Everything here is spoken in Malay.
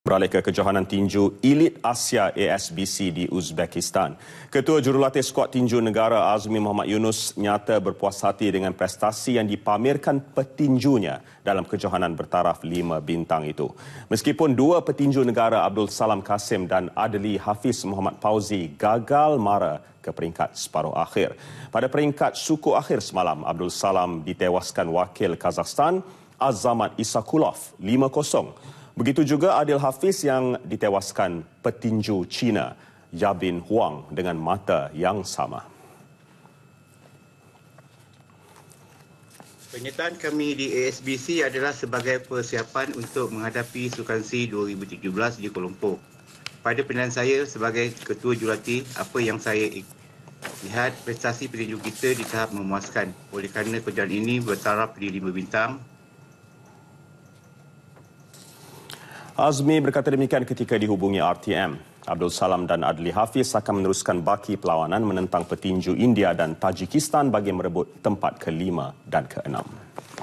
Beralih ke kejohanan tinju Elite Asia ASBC di Uzbekistan. Ketua Jurulatih Skuad Tinju Negara Azmi Muhammad Yunus nyata berpuas hati dengan prestasi yang dipamerkan petinjunya dalam kejohanan bertaraf lima bintang itu. Meskipun dua petinju negara Abdul Salam Kasim dan Adli Hafiz Muhammad Fauzi gagal mara ke peringkat separuh akhir. Pada peringkat suku akhir semalam, Abdul Salam ditewaskan wakil Kazakhstan Azamat Isakulov 5-0. Begitu juga Adil Hafiz yang ditewaskan petinju Cina Yabin Huang dengan mata yang sama. Penyertaan kami di ASBC adalah sebagai persiapan untuk menghadapi Sukan C 2017 di Kuala Lumpur. Pada pandangan saya sebagai ketua jurati, apa yang saya lihat prestasi petinju kita di tahap memuaskan. Oleh kerana perjalanan ini bertaraf di lima bintang, Azmi berkata demikian ketika dihubungi RTM. Abdul Salam dan Adli Hafiz akan meneruskan baki perlawanan menentang petinju India dan Tajikistan bagi merebut tempat kelima dan keenam.